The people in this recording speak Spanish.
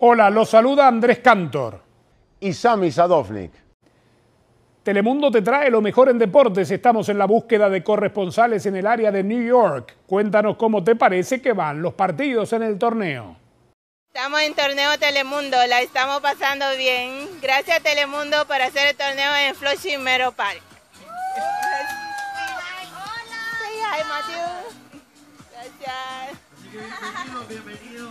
Hola, los saluda Andrés Cantor. Y Sammy Sadovnik. Telemundo te trae lo mejor en deportes. Estamos en la búsqueda de corresponsales en el área de New York. Cuéntanos cómo te parece que van los partidos en el torneo. Estamos en torneo Telemundo, la estamos pasando bien. Gracias Telemundo por hacer el torneo en Flushing Mero Park. Hola. Sí, hi, Matthew. Gracias. bienvenidos, bienvenidos.